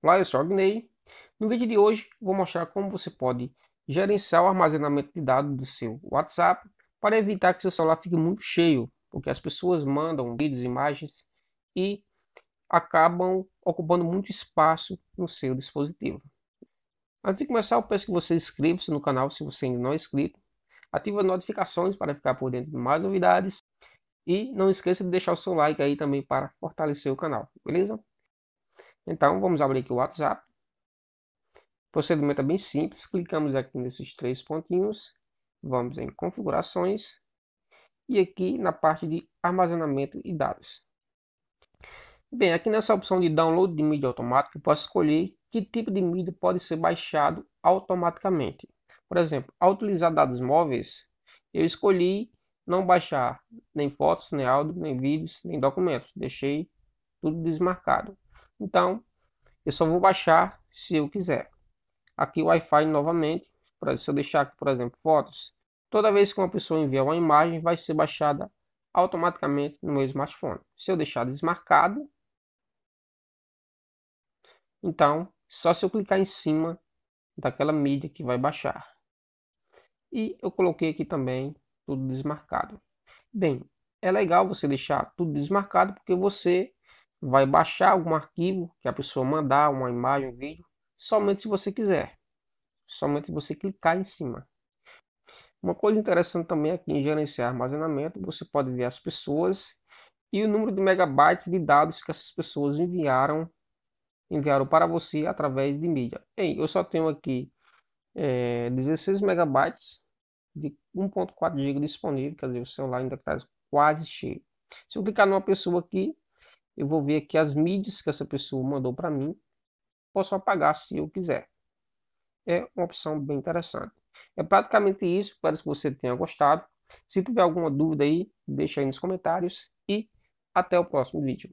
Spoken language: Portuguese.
Olá, eu sou Agnei. No vídeo de hoje vou mostrar como você pode gerenciar o armazenamento de dados do seu WhatsApp para evitar que seu celular fique muito cheio, porque as pessoas mandam vídeos, imagens e acabam ocupando muito espaço no seu dispositivo. Antes de começar, eu peço que você inscreva-se no canal se você ainda não é inscrito, ative as notificações para ficar por dentro de mais novidades e não esqueça de deixar o seu like aí também para fortalecer o canal, beleza? Então vamos abrir aqui o WhatsApp. O procedimento é bem simples. Clicamos aqui nesses três pontinhos. Vamos em configurações. E aqui na parte de armazenamento e dados. Bem, aqui nessa opção de download de mídia automática, eu posso escolher que tipo de mídia pode ser baixado automaticamente. Por exemplo, ao utilizar dados móveis, eu escolhi não baixar nem fotos, nem áudio, nem vídeos, nem documentos. Deixei tudo desmarcado. Então, eu só vou baixar se eu quiser. Aqui o Wi-Fi novamente. Se eu deixar aqui, por exemplo, fotos. Toda vez que uma pessoa enviar uma imagem, vai ser baixada automaticamente no meu smartphone. Se eu deixar desmarcado, então só se eu clicar em cima daquela mídia que vai baixar. E eu coloquei aqui também tudo desmarcado. Bem, é legal você deixar tudo desmarcado porque você vai baixar algum arquivo que a pessoa mandar, uma imagem, um vídeo, somente se você quiser. Somente você clicar em cima. Uma coisa interessante também aqui em gerenciar armazenamento, você pode ver as pessoas e o número de megabytes de dados que essas pessoas enviaram enviaram para você através de mídia. ei eu só tenho aqui é, 16 megabytes de 1.4 GB disponível, quer dizer, o celular ainda está quase cheio. Se eu clicar numa pessoa aqui, eu vou ver aqui as mídias que essa pessoa mandou para mim. Posso apagar se eu quiser. É uma opção bem interessante. É praticamente isso. Espero que você tenha gostado. Se tiver alguma dúvida aí, deixa aí nos comentários. E até o próximo vídeo.